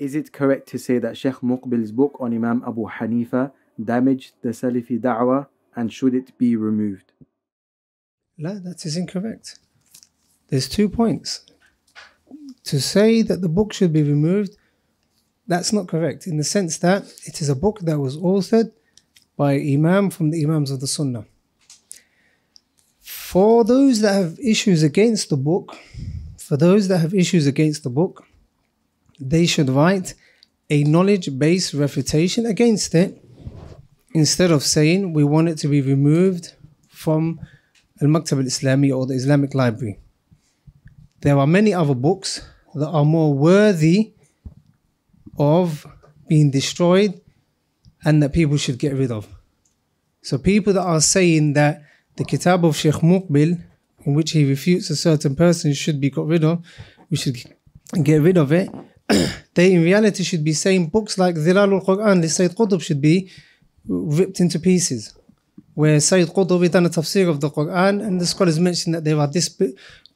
Is it correct to say that Sheikh Muqbil's book on Imam Abu Hanifa damaged the Salafi da'wah and should it be removed? No, that is incorrect. There's two points. To say that the book should be removed, that's not correct in the sense that it is a book that was authored by Imam from the Imams of the Sunnah. For those that have issues against the book, for those that have issues against the book, they should write a knowledge based refutation against it instead of saying we want it to be removed from Al Maktab al Islami or the Islamic Library. There are many other books that are more worthy of being destroyed and that people should get rid of. So, people that are saying that the Kitab of Sheikh Muqbil, in which he refutes a certain person, should be got rid of, we should get rid of it they in reality should be saying books like al Quran, the Sayyid Qutb should be ripped into pieces. Where Sayyid Qutb done a tafsir of the Quran, and the scholars mentioned that there are this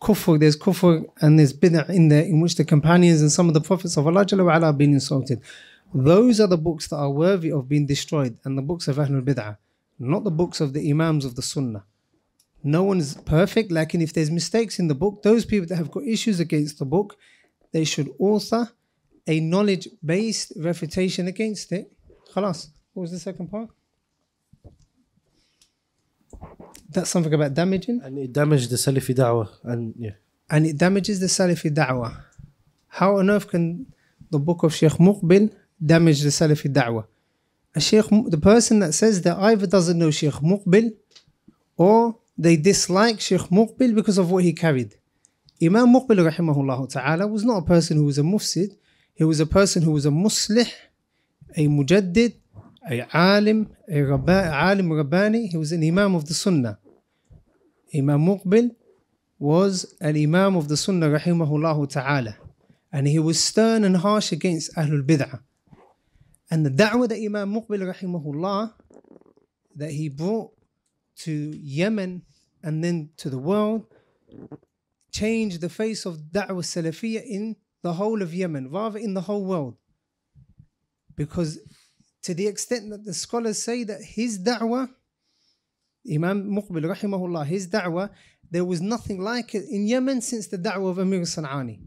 kufr, there's kufr and there's bid'ah in there in which the companions and some of the prophets of Allah have been insulted. Those are the books that are worthy of being destroyed, and the books of Ahlul Bid'ah, not the books of the Imams of the Sunnah. No one is perfect, like, and if there's mistakes in the book, those people that have got issues against the book, they should author a knowledge based refutation against it. Khalas. What was the second part? That's something about damaging. And it damages the Salafi da'wah. And, yeah. and it damages the Salafi da'wah. How on earth can the book of Sheikh Muqbil damage the Salafi da'wah? A Sheikh, the person that says that either doesn't know Sheikh Muqbil or they dislike Sheikh Muqbil because of what he carried. Imam Muqbil rahimahullah ta'ala was not a person who was a mufsid. He was a person who was a muslih, a mujaddid, a alim, a alim rabbani. He was an imam of the sunnah. Imam Muqbil was an imam of the sunnah rahimahullah ta'ala. And he was stern and harsh against Ahlul Bid'ah. And the da'wah that Imam Muqbil rahimahullah that he brought to Yemen and then to the world changed the face of da'wah salafiyya in the whole of Yemen, rather in the whole world. Because to the extent that the scholars say that his da'wah, Imam Muqbil rahimahullah, his da'wah, there was nothing like it in Yemen since the da'wah of Amir San'ani.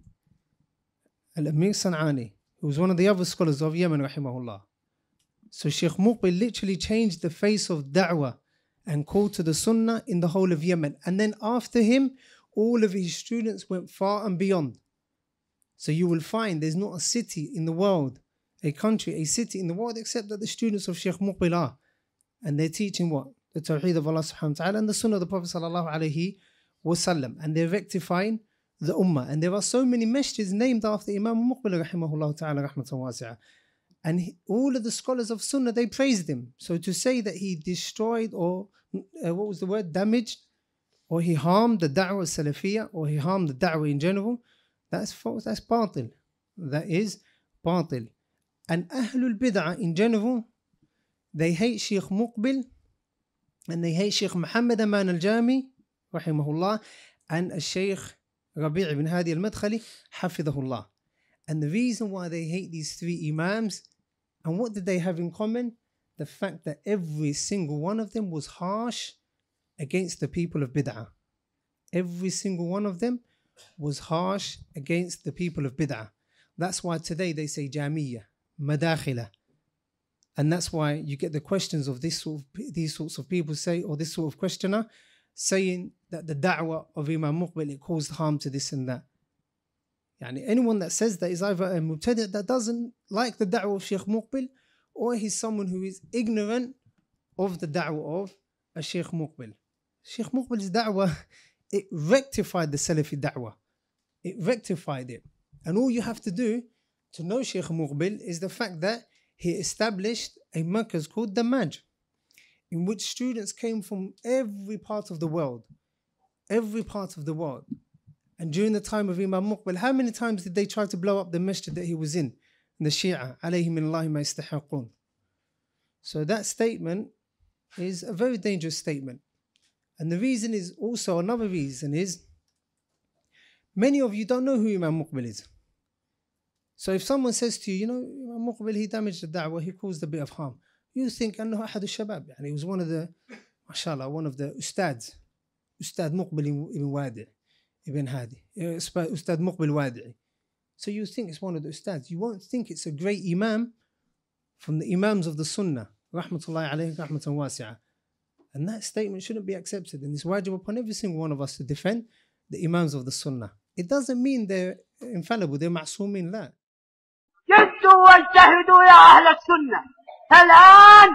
Al-Amir San'ani, who was one of the other scholars of Yemen rahimahullah. So Sheikh Muqbil literally changed the face of da'wah and called to the sunnah in the whole of Yemen. And then after him, all of his students went far and beyond. So you will find there's not a city in the world, a country, a city in the world except that the students of Sheikh Muqbil are. And they're teaching what? The Tawheed of Allah subhanahu wa ta'ala and the Sunnah of the Prophet sallallahu alayhi wasallam. And they're rectifying the Ummah. And there are so many masjids named after Imam Muqbil rahimahullah ta'ala rahmatan wasi'ah. And he, all of the scholars of Sunnah, they praised him. So to say that he destroyed or, uh, what was the word, damaged, or he harmed the Da'wah Salafiyah, or he harmed the Da'wah in general, that's false. That's batil. That is batil. And Ahlul Bid'ah in general, they hate Sheikh Muqbil and they hate Sheikh Muhammad Aman al-Jami, rahimahullah, and Sheikh Rabi' ibn Hadi al-Madkhali, hafidahullah. And the reason why they hate these three imams, and what did they have in common? The fact that every single one of them was harsh against the people of Bid'ah. Every single one of them was harsh against the people of bid'ah. That's why today they say jamiyah, madakhila. And that's why you get the questions of this sort of, these sorts of people say, or this sort of questioner, saying that the da'wah of Imam Muqbil, it caused harm to this and that. Yani anyone that says that is either a mubtadi' that doesn't like the da'wah of Sheikh Muqbil, or he's someone who is ignorant of the da'wah of a Sheikh Muqbil. Sheikh Muqbil's da'wah it rectified the Salafi da'wah. It rectified it. And all you have to do to know Sheikh Muqbil is the fact that he established a markers called the Maj, in which students came from every part of the world. Every part of the world. And during the time of Imam Muqbil, how many times did they try to blow up the masjid that he was in? The Shia, alayhim ma So that statement is a very dangerous statement. And the reason is also another reason is many of you don't know who Imam Muqbil is. So if someone says to you, you know, Imam Muqbil, he damaged the da'wah, he caused a bit of harm, you think, أنه أحد الشباب, and he was one of the, mashallah, one of the ustads, Ustad Muqbil ibn Wadi, ibn Hadi, uh, Ustad Muqbil Wadi. So you think it's one of the ustads. You won't think it's a great imam from the imams of the sunnah, rahmatullahi alayhi, rahmatan wasi'ah. And that statement shouldn't be accepted. And it's wajib upon every single one of us to defend the Imams of the Sunnah. It doesn't mean they're infallible, they're ma'soom that. جدوا واجتهدوا يا أهل السنة الآن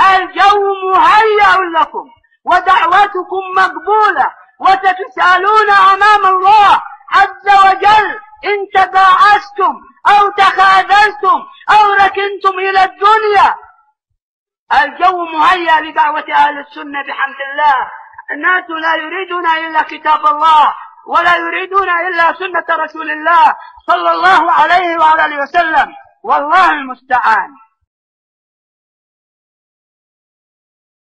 الجو مهيأ لكم ودعوتكم مقبولة وتتسألون أمام الله عز وجل إن تباعدتم الداعيه لدعوة أهل السنة بحمد الله الناس لا يريدون إلا كتاب الله ولا يريدون إلا سنة رسول الله صلى الله عليه وعلى وسلم والله المستعان